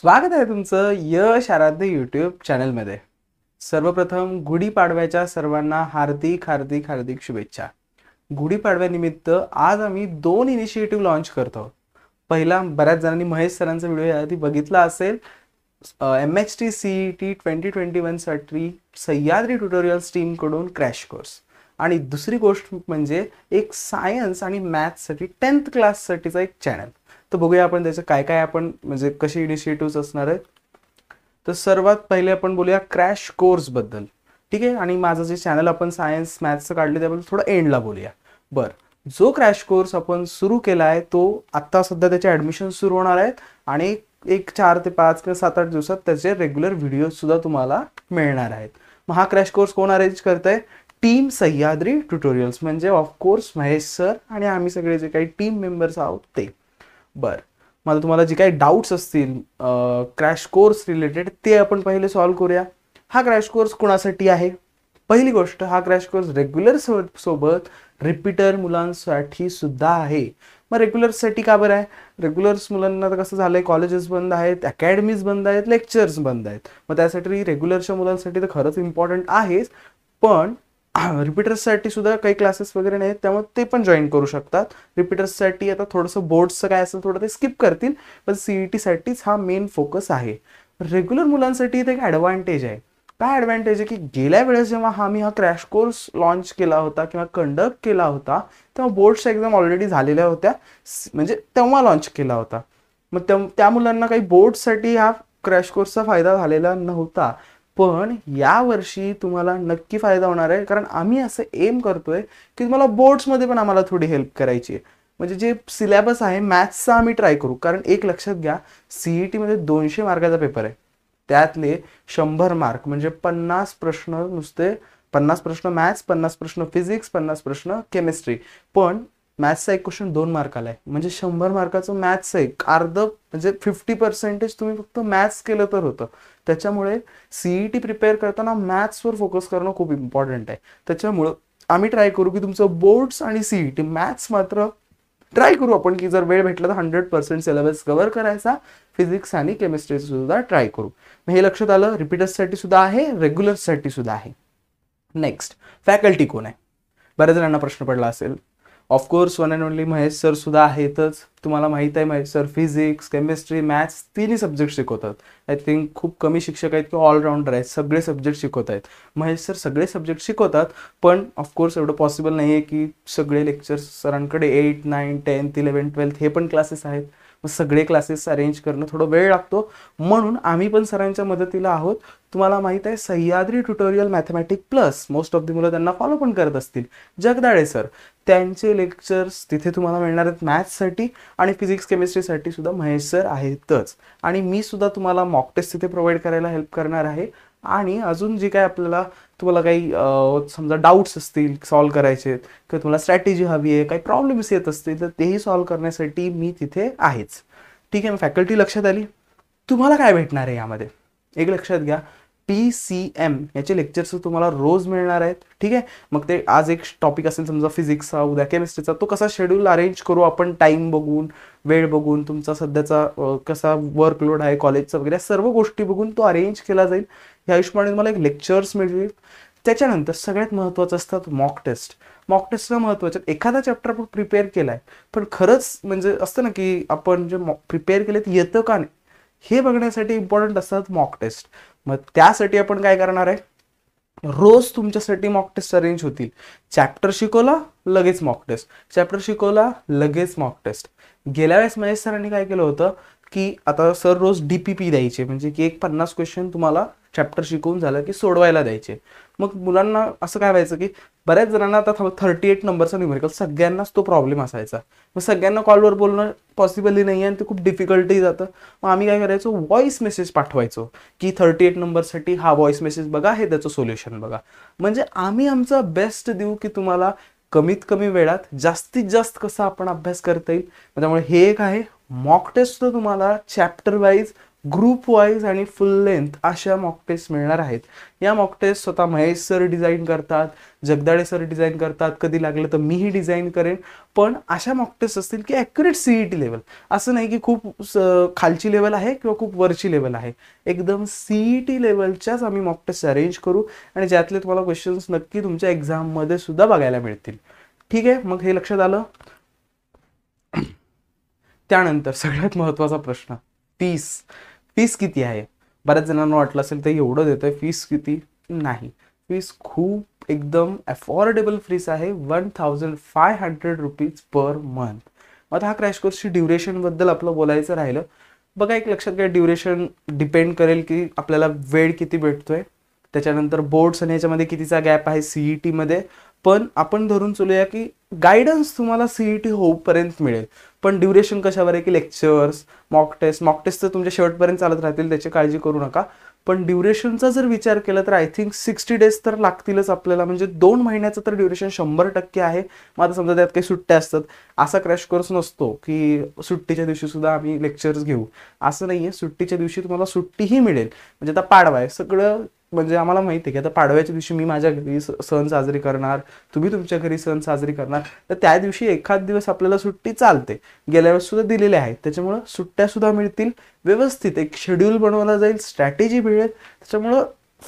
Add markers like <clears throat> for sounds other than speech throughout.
स्वागत आहे तुमचं यश आराध्य यूट्यूब चॅनलमध्ये सर्वप्रथम गुढीपाडव्याच्या सर्वांना हार्दिक हार्दिक हार्दिक शुभेच्छा गुढीपाडव्यानिमित्त आज आम्ही दोन इनिशिएटिव्ह लॉन्च करतो पहिला बऱ्याच जणांनी महेश सरांचा व्हिडिओ याआधी बघितला असेल M H T C T twenty twenty वनसाठी सह्याद्री ट्युटोरियल्स टीमकडून क्रॅश कोर्स आणि दुसरी गोष्ट म्हणजे एक सायन्स आणि मॅथ्ससाठी टेन्थ क्लाससाठीचा एक चॅनल तर बघूया आपण त्याचं काय काय आपण म्हणजे कसे इनिशिएटिव्ह असणार आहेत तर सर्वात पहिले आपण बोलूया क्रॅश कोर्सबद्दल ठीक आहे आणि माझं जे चॅनल आपण सायन्स मॅथ्सचं काढलं त्याबद्दल थोडं एंडला बोलूया बरं जो क्रॅश कोर्स आपण सुरू केला आहे तो आत्ता सध्या त्याचे ॲडमिशन सुरू होणार आहेत आणि एक चार ते पाच किंवा सात आठ दिवसात त्याचे रेग्युलर व्हिडिओसुद्धा तुम्हाला मिळणार आहेत मग हा क्रॅश कोर्स कोण अरेंज करत आहे टीम सह्याद्री ट्युटोरियल्स म्हणजे ऑफकोर्स महेश सर आणि आम्ही सगळे जे काही टीम मेंबर्स आहोत ते बर मला तुम्हाला जे काही डाऊट्स असतील क्रॅश कोर्स रिलेटेड ते आपण पहिले सॉल्व्ह करूया हा क्रॅश कोर्स कोणासाठी आहे पहिली गोष्ट हा क्रॅश कोर्स रेग्युलर सोबत रिपीटर मुलांसाठी सुद्धा आहे मग रेग्युलरसाठी का बरं आहे रेग्युलर्स मुलांना तर कसं झालंय कॉलेजेस बंद आहेत अकॅडमीज बंद आहेत लेक्चर्स बंद आहेत मग त्यासाठी रेग्युलरच्या मुलांसाठी तर खरंच इम्पॉर्टंट आहेच पण रिपीटर्ससाठी <clears throat> सुद्धा काही क्लासेस वगैरे नाहीत त्यामुळे ते पण जॉईन करू शकतात रिपीटर्ससाठी आता थोडस बोर्डचं काय असेल थोडं ते स्किप करतील पण सीई e साठीच हा मेन फोकस आहे रेग्युलर मुलांसाठी एक ॲडव्हान्टेज आहे काय ऍडव्हान्टेज आहे की गेल्या वेळेस जेव्हा हा मी हा क्रॅश कोर्स लॉन्च केला होता किंवा कंडक्ट केला होता तेव्हा बोर्डच्या एक्झाम ऑलरेडी झालेल्या होत्या म्हणजे तेव्हा लॉन्च केला होता मग त्या मुलांना काही बोर्डसाठी हा क्रॅश कोर्सचा फायदा झालेला नव्हता पण या वर्षी तुम्हाला नक्की फायदा होणार आहे कारण आम्ही असं एम करतोय की तुम्हाला बोर्ड्समध्ये पण आम्हाला थोडी हेल्प करायची आहे म्हणजे जे सिलेबस आहे मॅथ्सचा आम्ही ट्राय करू कारण एक लक्षात घ्या सीई e मध्ये दोनशे मार्काचा पेपर आहे त्यातले शंभर मार्क म्हणजे पन्नास प्रश्न नुसते पन्नास प्रश्न मॅथ्स पन्नास प्रश्न फिजिक्स पन्नास प्रश्न केमिस्ट्री पण मॅथ्सचा एक क्वेश्चन दोन मार्क आहे म्हणजे शंभर मार्काचं मॅथ्स आहे अर्ध म्हणजे फिफ्टी पर्सेंटेज तुम्ही फक्त मॅथ्स केलं तर होतं त्याच्यामुळे सीईटी प्रिपेअर e करताना मॅथ्सवर फोकस करणं खूप इम्पॉर्टंट आहे त्याच्यामुळं आम्ही ट्राय करू की तुमचं बोर्ड्स आणि सीईटी मॅथ्स e मात्र ट्राय करू आपण की जर वेळ भेटला तर हंड्रेड पर्सेंट सिलेबस कव्हर करायचा फिजिक्स आणि केमिस्ट्री सुद्धा ट्राय करू हे लक्षात आलं रिपीटर्ससाठी सुद्धा आहे रेग्युलर्ससाठी सुद्धा आहे नेक्स्ट फॅकल्टी कोण आहे बऱ्याच जणांना प्रश्न पडला असेल of course one and only Mahesh sir सुद्धा आहेतच तुम्हाला माहीत आहे Mahesh sir physics chemistry maths तिन्ही सब्जेक्ट शिकवतात आय थिंक खूप कमी शिक्षक आहेत किंवा ऑलराऊंडर आहेत सगळे सब्जेक्ट शिकवत आहेत महेश सर सगळे सब्जेक्ट शिकवतात पण ऑफकोर्स एवढं पॉसिबल नाही आहे की सगळे लेक्चर्स सरांकडे eight nine tenth eleven twelfth हे पण क्लासेस आहेत मग सगळे क्लासेस अरेंज करणं थोडं वेळ लागतो म्हणून आम्ही पण सरांच्या मदतीला आहोत तुम्हाला माहीत आहे Sahyadri tutorial mathematic plus most of the मुलं त्यांना फॉलो पण करत असतील जगदाळे सर त्यांचे लेक्चर्स तिथे तुम्हाला मिळणार आहेत मॅथ्ससाठी आणि फिजिक्स केमिस्ट्रीसाठी सुद्धा महेश सर आहेतच आणि मी सुद्धा तुम्हाला मॉक टेस्ट तिथे प्रोव्हाइड करायला हेल्प करणार आहे आणि अजून जे काय आपल्याला तुम्हाला काही समजा डाऊट्स असतील सॉल्व करायचे किंवा तुम्हाला स्ट्रॅटेजी हवी आहे काही प्रॉब्लेम्स येत असतील तर तेही सॉल्व करण्यासाठी मी तिथे आहेच ठीक आहे मग फॅकल्टी लक्षात आली तुम्हाला काय भेटणार आहे यामध्ये एक लक्षात घ्या पी सी एम याचे लेक्चर्स तुम्हाला रोज मिळणार आहेत ठीक आहे मग ते आज एक टॉपिक असेल समजा फिजिक्सचा उद्या केमिस्ट्रीचा तो कसा शेड्यूल अरेंज करू आपण टाईम बघून वेळ बघून तुमचा सध्याचा कसा वर्कलोड आहे कॉलेजचा वगैरे सर्व गोष्टी बघून तो अरेंज केला जाईल ह्या हिशोबाने तुम्हाला एक लेक्चर्स मिळतील त्याच्यानंतर सगळ्यात महत्त्वाचं असतात मॉक टेस्ट मॉक टेस्टला महत्त्वाचं एखादा चॅप्टर आपण प्रिपेअर केला आहे पण खरंच म्हणजे असतं ना की आपण जे प्रिपेअर केले ते येतं का नाही हे बघण्यासाठी इम्पॉर्टंट असतात मॉक टेस्ट मग त्यासाठी आपण काय करणार आहे रोज तुमच्यासाठी मॉक टेस्ट अरेंज होतील चॅप्टर शिकवला लगेच मॉक टेस्ट चॅप्टर शिकवला लगेच मॉक टेस्ट गेल्या वेळेस महेश सरांनी काय केलं होतं की आता सर रोज डीपीपी पी पी द्यायचे म्हणजे की एक पन्नास क्वेश्चन तुम्हाला चॅप्टर शिकवून झालं की सोडवायला द्यायचे मग मुलांना असं काय व्हायचं की बऱ्याच जणांना आता थर्टी एट नंबरचा न्यूमेरिकल सगळ्यांनाच तो प्रॉब्लेम असायचा मग सगळ्यांना कॉलवर बोलणं पॉसिबलही नाही आणि ते खूप डिफिकल्टी जातं मग आम्ही काय करायचो व्हॉइस मेसेज पाठवायचो की थर्टी एट नंबरसाठी हा व्हॉइस मेसेज बघा हे त्याचं सोल्युशन बघा म्हणजे आम्ही आमचा बेस्ट देऊ की तुम्हाला कमीत कमी वेळात जास्तीत जास्त कसा आपण अभ्यास करता येईल त्यामुळे हे एक आहे मॉक टेस्ट तुम्हाला चॅप्टर वाईज ग्रुप वाईज आणि फुल लेंथ अशा मॉक टेस्ट मिळणार आहेत या मॉक टेस्ट स्वतः महेश सर डिझाईन करतात जगदाळे सर डिझाईन करतात कधी लागलं तर मीही डिझाईन करेन पण अशा मॉक टेस्ट असतील की ॲक्युरेट सीईटी लेवल असं नाही की खूप खालची लेवल आहे किंवा खूप वरची लेवल आहे एकदम सीईटी लेवलच्याच e आम्ही मॉक टेस्ट अरेंज करू आणि ज्यातले तुम्हाला क्वेश्चन्स नक्की तुमच्या एक्झाममध्ये सुद्धा बघायला मिळतील ठीक आहे मग हे लक्षात आलं <clears throat> त्यानंतर सगळ्यात महत्त्वाचा प्रश्न तीस फीस किती आहे बऱ्याच जणांना वाटलं असेल तर एवढं देतोय फीस किती नाही फीस खूप एकदम अफोर्डेबल फीस आहे one thousand five hundred rupees per month आता हा क्रॅश कोर्सची ड्युरेशनबद्दल आपलं बोलायचं राहिलं बघा एक लक्षात घ्या ड्युरेशन डिपेंड करेल की आपल्याला वेळ किती भेटतोय त्याच्यानंतर बोर्ड्स आणि याच्यामध्ये कितीचा गॅप आहे सीई टीमध्ये e पण आपण धरून चलूया की गायडन्स तुम्हाला सीईटी e होऊपर्यंत मिळेल पण ड्युरेशन कशावर आहे की lectures mock test mock test तर तुमच्या शेवटपर्यंत चालत राहतील त्याची काळजी करू नका पण ड्युरेशनचा जर विचार केला तर आय थिंक सिक्स्टी डेज तर लागतीलच आपल्याला म्हणजे दोन महिन्याचं तर ड्युरेशन शंभर टक्के आहे मग आता समजा त्यात काही सुट्ट्या असतात असा क्रॅश कोर्स नसतो की सुट्टीच्या दिवशी सुद्धा आम्ही लेक्चर्स घेऊ असं नाही आहे सुट्टीच्या दिवशी तुम्हाला सुट्टीही मिळेल म्हणजे आता पाडवा आहे सगळं म्हणजे आम्हाला माहिती आहे की आता पाडव्याच्या दिवशी मी माझ्या घरी सण साजरी करणार तुम्ही तुमच्या घरी सण साजरी करणार तर त्या दिवशी एखाद दिवस आपल्याला सुट्टी चालते गेल्या वेळेस सुद्धा दिलेल्या आहेत त्याच्यामुळं सुट्ट्या सुद्धा मिळतील व्यवस्थित एक शेड्यूल बनवला जाईल स्ट्रॅटेजी मिळेल त्याच्यामुळं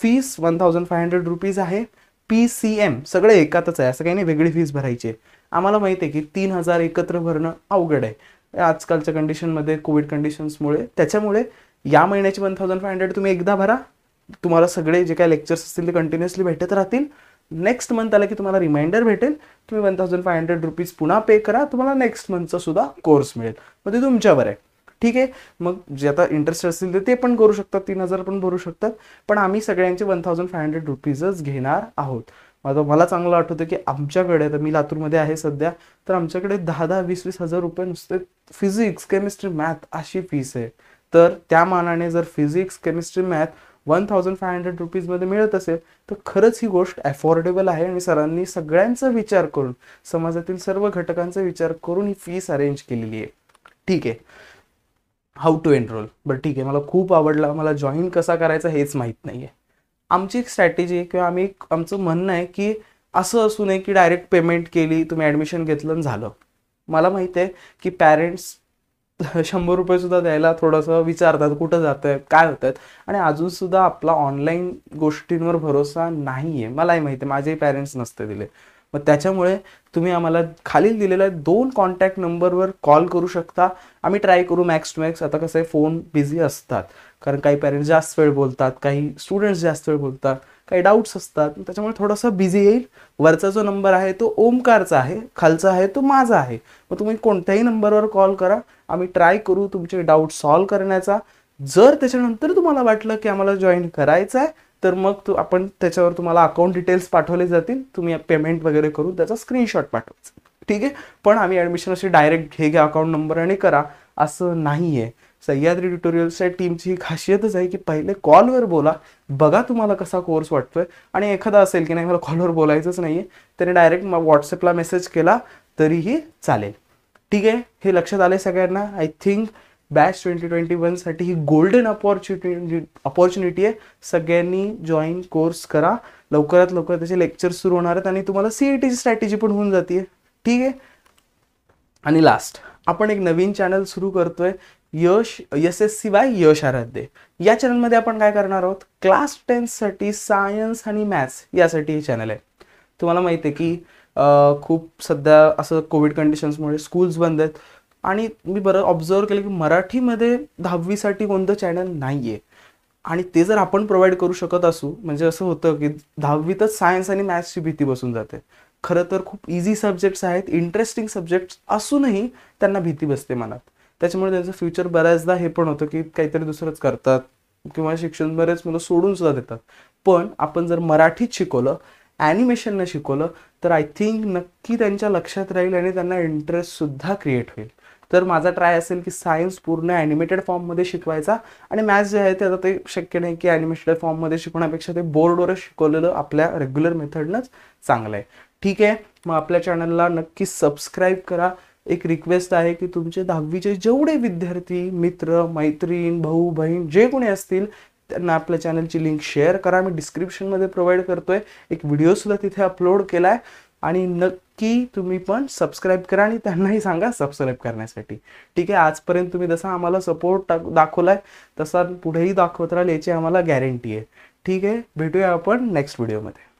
fees one thousand five hundred rupees आहे पी सी एम सगळे एकातच आहे असं काही नाही वेगळी फीस भरायची आहे आम्हाला माहिती आहे की तीन हजार एकत्र भरणं अवघड आहे आजकालच्या कंडिशनमध्ये कोविड कंडिशन्समुळे त्याच्यामुळे या महिन्याची वन थाउजंड फाय हंड्रेड तुम्ही एकदा भरा तुम्हाला सगळे जे काही लेक्चर्स असतील ते कंटिन्युअसली भेटत राहतील नेक्स्ट मंथ आला की तुम्हाला रिमाइंडर भेटेल तुम्ही one thousand five hundred rupees पुन्हा पे करा तुम्हाला नेक्स्ट मंथचा सुद्धा कोर्स मिळेल मग ते तुमच्यावर आहे ठीक आहे मग जे आता इंटरेस्ट असतील ते ते पण करू शकतात तीन हजार पण भरू शकतात पण आम्ही सगळ्यांचे वन थाउजंड फाय हंड्रेड रुपीजच घेणार आहोत आता मला चांगलं आठवतं की आमच्याकडे तर मी लातूरमध्ये आहे सध्या तर आमच्याकडे दहा दहा वीस वीस हजार रुपये नुसते फिजिक्स केमिस्ट्री मॅथ अशी फीस आहे तर त्या मानाने जर physics chemistry math one thousand five hundred रुपीजमध्ये मिळत असेल तर खरंच ही गोष्ट अफोर्डेबल आहे आणि सरांनी सगळ्यांचा विचार करून समाजातील सर्व घटकांचा विचार करून ही फीस अरेंज केलेली आहे ठीक आहे हाऊ टू एनरोल बरं ठीक आहे मला खूप आवडला मला जॉईन कसा करायचा हेच माहीत नाही आहे आमची एक स्ट्रॅटेजी आहे किंवा आम्ही आमचं म्हणणं आहे की असं असू नये की डायरेक्ट पेमेंट केली तुम्ही ॲडमिशन घेतलं झालं मला माहिती आहे की पॅरेंट्स शंभर सुद्धा द्यायला थोडंसं विचारतात कुठं जात आहेत काय होत आहेत आणि अजूनसुद्धा आपला ऑनलाईन गोष्टींवर भरोसा नाही आहे मलाही माहिती आहे माझेही पॅरेंट्स नसते दिले मग त्याच्यामुळे तुम्ही आम्हाला खालील दिलेल्या दोन कॉन्टॅक्ट नंबरवर कॉल करू शकता आम्ही ट्राय करू मॅक्स टू मॅक्स आता कसं आहे फोन बिझी असतात कारण काही पॅरेंट्स जास्त वेळ बोलतात काही स्टुडंट्स जास्त वेळ बोलतात काही डाऊट्स असतात त्याच्यामुळे थोडासा बिझी येईल वरचा जो नंबर आहे तो ओमकारचा आहे खालचा आहे तो माझा आहे मग तुम्ही कोणत्याही नंबरवर कॉल करा आम्ही ट्राय करू तुमचे डाऊट सॉल्व करण्याचा जर त्याच्यानंतर तुम्हाला वाटलं की आम्हाला जॉईन करायचं आहे तर मग तू आपण त्याच्यावर तुम्हाला अकाउंट डिटेल्स पाठवले जातील तुम्ही पेमेंट वगैरे करून त्याचा स्क्रीनशॉट पाठवायचा ठीक आहे पण आम्ही ॲडमिशन असे डायरेक्ट घे घ्या अकाउंट नंबर आणि करा असं नाही आहे सह्याद्री ट्युटोरियल्सच्या टीमची ही खासियतच आहे की पहिले कॉलवर बोला बघा तुम्हाला कसा कोर्स वाटतोय आणि एखादा असेल की नाही मला कॉलवर बोलायचंच नाही आहे त्याने डायरेक्ट व्हॉट्सअपला मेसेज केला तरीही चालेल ठीक आहे हे लक्षात आले सगळ्यांना I think batch twenty twenty वनसाठी ही गोल्डन अपॉर्च्युनिटी अपॉर्च्युनिटी आहे सगळ्यांनी जॉईन कोर्स करा लवकरात लवकर त्याचे लेक्चर सुरू होणार आहेत आणि तुम्हाला सीईटीची e स्ट्रॅटेजी पण होऊन जाते ठीक आहे आणि लास्ट आपण एक नवीन चॅनल सुरू करतोय यश यस S C Y Yash Aradhye या चॅनलमध्ये आपण काय करणार आहोत क्लास टेन्थसाठी सायन्स आणि मॅथ्स यासाठी हे चॅनल आहे तुम्हाला माहिती आहे की खूप सध्या असं कोविड कंडिशन्समुळे स्कूल्स बंद आहेत आणि मी बरं ऑब्झर्व केलं की मराठीमध्ये दहावीसाठी कोणतं चॅनल नाही आहे आणि ते जर आपण प्रोव्हाइड करू शकत असू म्हणजे असं होतं की दहावीतच सायन्स आणि मॅथ्सची भीती बसून जाते खरं तर खूप इझी सब्जेक्ट्स आहेत इंटरेस्टिंग सब्जेक्ट्स असूनही त्यांना भीती बसते मनात त्याच्यामुळे त्यांचं फ्युचर बऱ्याचदा हे पण होतं की काहीतरी दुसरंच करतात किंवा शिक्षण बरेच मुलं सोडून सुद्धा देतात पण आपण जर मराठीत शिकवलं ॲनिमेशननं शिकवलं तर आय थिंक नक्की त्यांच्या लक्षात राहील आणि त्यांना इंटरेस्टसुद्धा क्रिएट होईल तर माझा ट्राय असेल की सायन्स पूर्ण ॲनिमेटेड फॉर्ममध्ये शिकवायचा आणि मॅथ्स जे आहे ते आता ते शक्य नाही की ॲनिमेटेड फॉर्ममध्ये शिकवण्यापेक्षा ते बोर्डवर शिकवलेलं आपल्या रेग्युलर मेथडनच चांगलं आहे ठीक आहे मग आपल्या चॅनलला नक्की सबस्क्राईब करा एक रिक्वेस्ट आहे की तुमचे दहावीचे जेवढे विद्यार्थी मित्र मैत्रीण भाऊ बहीण जे कोणी असतील त्यांना आपल्या चॅनलची लिंक शेअर करा मी डिस्क्रिप्शनमध्ये प्रोव्हाइड करतोय एक व्हिडिओसुद्धा तिथे अपलोड केला आहे आणि नक्की तुम्ही पण सबस्क्राईब करा आणि त्यांनाही सांगा सबस्क्राईब करण्यासाठी ठीक आहे आजपर्यंत तुम्ही जसा आम्हाला सपोर्ट दाखवला आहे तसा पुढेही दाखवत राहील याची आम्हाला गॅरंटी आहे ठीक आहे भेटूया आपण नेक्स्ट व्हिडिओमध्ये